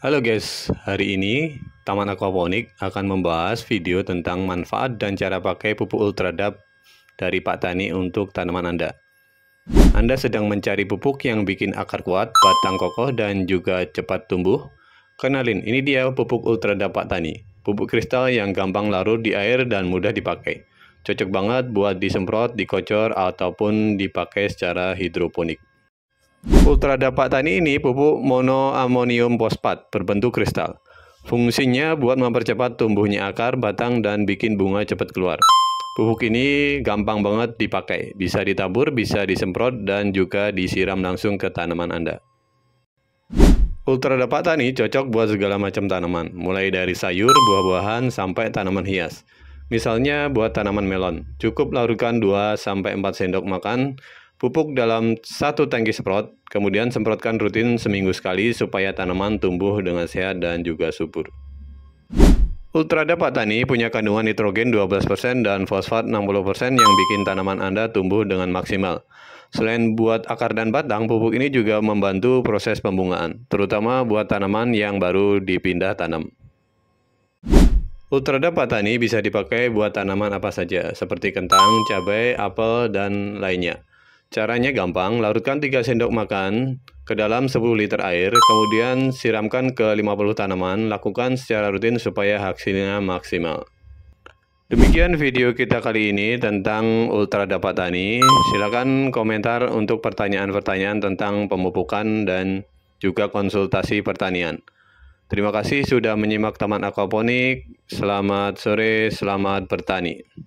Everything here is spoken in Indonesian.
Halo guys, hari ini Taman Aquaponik akan membahas video tentang manfaat dan cara pakai pupuk ultradap dari Pak Tani untuk tanaman Anda. Anda sedang mencari pupuk yang bikin akar kuat, batang kokoh, dan juga cepat tumbuh? Kenalin, ini dia pupuk ultradap Pak Tani. Pupuk kristal yang gampang larut di air dan mudah dipakai. Cocok banget buat disemprot, dikocor, ataupun dipakai secara hidroponik. Dapat tani ini pupuk monoamonium fosfat berbentuk kristal. Fungsinya buat mempercepat tumbuhnya akar, batang, dan bikin bunga cepat keluar. Pupuk ini gampang banget dipakai, bisa ditabur, bisa disemprot, dan juga disiram langsung ke tanaman Anda. Dapat tani cocok buat segala macam tanaman, mulai dari sayur, buah-buahan, sampai tanaman hias. Misalnya buat tanaman melon, cukup larutkan 2-4 sendok makan Pupuk dalam satu tangki semprot, kemudian semprotkan rutin seminggu sekali supaya tanaman tumbuh dengan sehat dan juga subur. Ultrada Pak Tani punya kandungan nitrogen 12% dan fosfat 60% yang bikin tanaman Anda tumbuh dengan maksimal. Selain buat akar dan batang, pupuk ini juga membantu proses pembungaan, terutama buat tanaman yang baru dipindah tanam. Ultrada Patani bisa dipakai buat tanaman apa saja, seperti kentang, cabai, apel, dan lainnya. Caranya gampang, larutkan 3 sendok makan ke dalam 10 liter air, kemudian siramkan ke 50 tanaman, lakukan secara rutin supaya hasilnya maksimal. Demikian video kita kali ini tentang Ultra Dapat Tani. Silakan komentar untuk pertanyaan-pertanyaan tentang pemupukan dan juga konsultasi pertanian. Terima kasih sudah menyimak Taman Akuaponik. Selamat sore, selamat bertani.